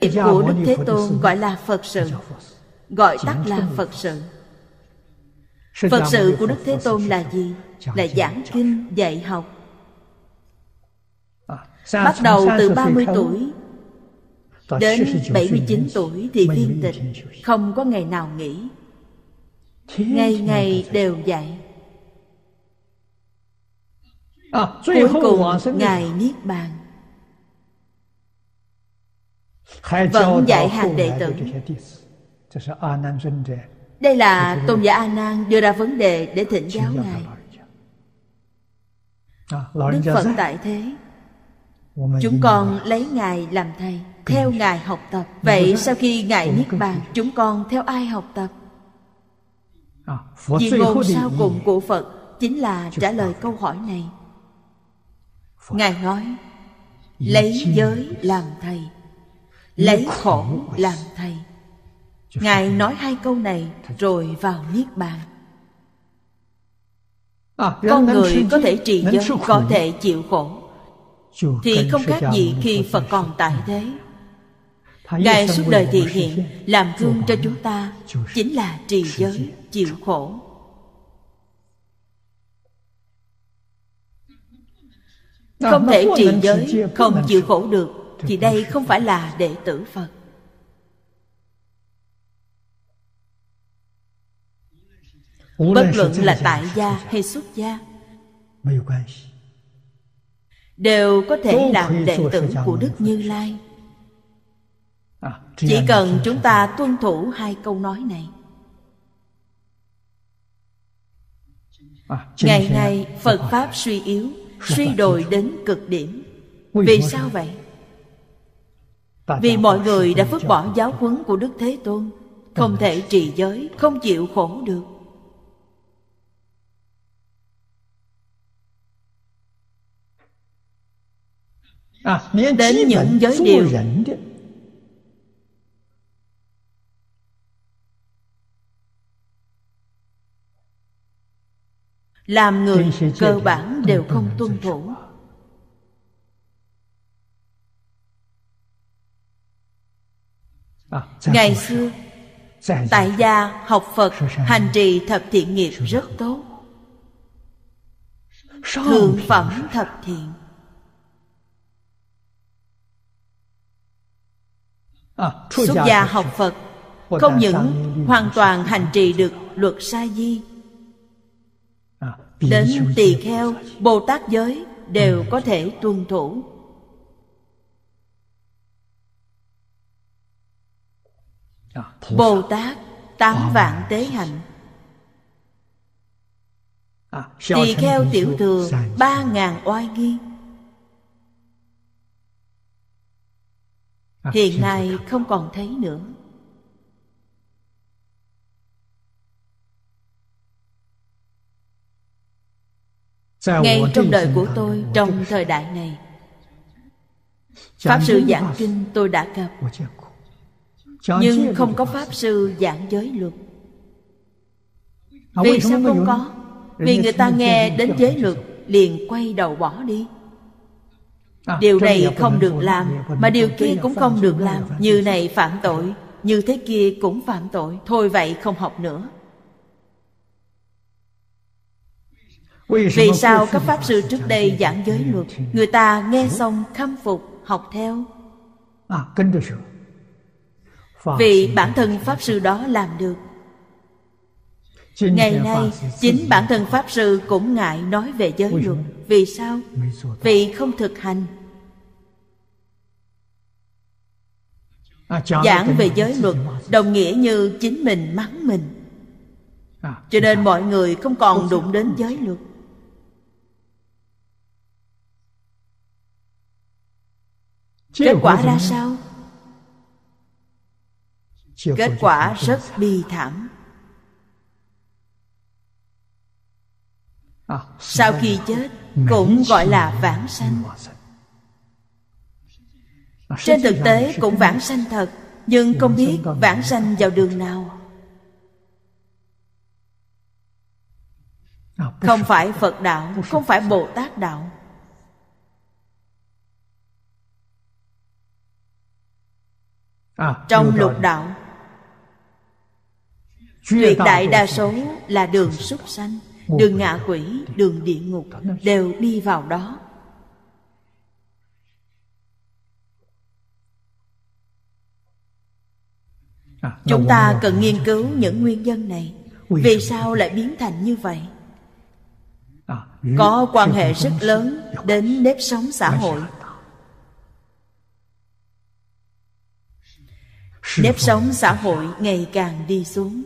nghiệp của đức thế tôn gọi là phật sự gọi tắt là phật sự phật sự của đức thế tôn là gì là giảng kinh dạy học à, bắt đầu từ 30 tuổi đến 79 tuổi thì viên tịch không có ngày nào nghỉ ngày ngày đều dạy à, cuối cùng ngài niết bàn vẫn dạy hàng đệ tử đây là tôn giả a nan đưa ra vấn đề để thỉnh giáo ngài à, đức phật tại thế chúng con lấy ngài làm thầy theo ngài học tập vậy sau khi ngài niết bàn chúng con theo ai học tập vì à, ngôn sau cùng của phật chính là trả lời câu hỏi này ngài nói lấy giới làm thầy lấy khổ làm thầy ngài nói hai câu này rồi vào niết bàn con người có thể trì giới có thể chịu khổ thì không khác gì khi phật còn tại thế ngài suốt đời thị hiện làm gương cho chúng ta chính là trì giới chịu khổ à, không thể trì giới không chịu khổ được thì đây không phải là đệ tử phật bất luận là tại gia hay xuất gia đều có thể làm đệ tử của đức như lai à, chỉ cần chúng ta tuân thủ hai câu nói này à, ngày nay phật pháp suy yếu suy đồi đến cực điểm vì sao vậy vì mọi người đã vứt bỏ giáo huấn của đức thế tôn không thể trì giới không chịu khổ được à, đến những giới điều làm người cơ bản đều không tuân thủ À, ngày xưa tại gia học phật hành trì thập thiện nghiệp rất tốt thượng phẩm thập thiện à, xuất gia học phật không những hoàn toàn hành trì được luật sa di à, đến tỳ kheo bồ tát giới đều ừ. có thể tuân thủ Dạ. Bồ Tát tám vạn tế hạnh à, Tỳ kheo tiểu thừa ba ngàn oai nghi à, Hiện nay không còn thấy nữa Ngay trong đời của tôi Trong thời đại này Pháp sư giảng kinh tôi đã gặp nhưng không có pháp sư giảng giới luật vì sao không có vì người ta nghe đến giới luật liền quay đầu bỏ đi à, điều này không được làm mà điều kia cũng không được làm như này phạm tội như thế kia cũng phạm tội thôi vậy không học nữa vì sao các pháp sư trước đây giảng giới luật người ta nghe xong khâm phục học theo à, vì bản thân pháp sư đó làm được ngày nay chính bản thân pháp sư cũng ngại nói về giới luật vì sao vì không thực hành à, giảng về giới luật đồng nghĩa như chính mình mắng mình à, cho nên mọi người không còn đụng đến giới luật kết quả ra sao kết quả rất bi thảm à, sau khi chết cũng gọi là vãng sanh à, trên thực tế cũng vãng sanh thật nhưng không biết vãng sanh vào đường nào à, không phải phật đạo không phải bồ tát đạo trong lục đạo tuyệt đại đa số là đường súc sanh đường ngạ quỷ đường địa ngục đều đi vào đó à, chúng ta cần nghiên cứu những nguyên nhân này vì sao lại biến thành như vậy à, có quan hệ rất lớn đến nếp sống xã hội nếp sống xã hội ngày càng đi xuống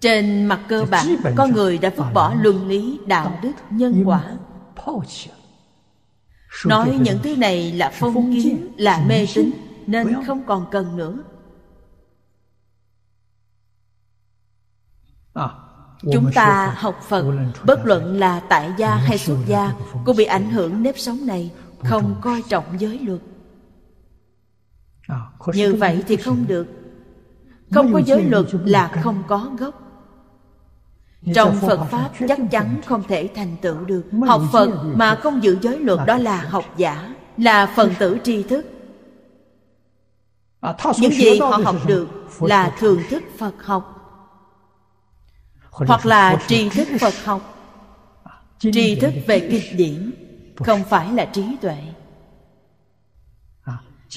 trên mặt cơ bản con người đã vứt bỏ luân lý đạo đức nhân quả nói những thứ này là phong kiến là mê tín nên không còn cần nữa à, chúng ta học phật bất luận là tại gia hay xuất gia cũng bị ảnh hưởng nếp sống này không coi trọng giới luật à, như vậy thì không được không có giới luật là không có gốc trong phật pháp chắc chắn không thể thành tựu được học phật mà không giữ giới luật đó là học giả là phần tử tri thức à, những gì họ học được là thường thức phật học hoặc là tri thức phật học à, tri thức về kinh điển không phải là trí tuệ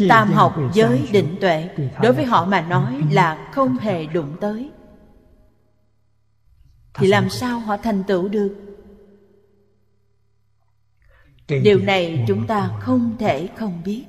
tam học giới định tuệ đối với họ mà nói là không hề đụng tới thì làm sao họ thành tựu được điều này chúng ta không thể không biết